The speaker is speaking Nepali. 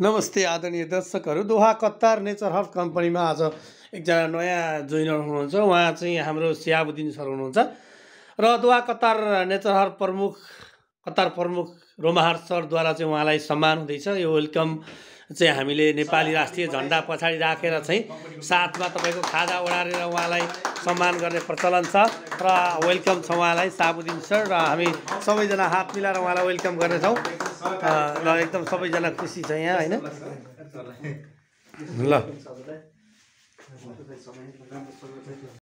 नमस्ते आदरणीय दर्शकहरू दोहा कत्तार नेचर हर्फ कम्पनीमा आज एकजना नयाँ जोइनर हुनुहुन्छ उहाँ चाहिँ हाम्रो सियाबुद्दिन सर हुनुहुन्छ र दोहा कत्तार नेचर हर्फ प्रमुख कतार प्रमुख रोमाहार सरद्वारा चाहिँ उहाँलाई सम्मान हुँदैछ यो वेलकम चाहिँ हामीले नेपाली राष्ट्रिय झन्डा पछाडि राखेर चाहिँ साथमा तपाईँको खाजा ओढारेर उहाँलाई सम्मान गर्ने प्रचलन छ र वेलकम छ उहाँलाई साबुद्दिन सर र हामी सबैजना हात मिलाएर उहाँलाई वेलकम गर्नेछौँ र एकदम सबैजना खुसी छ यहाँ होइन ल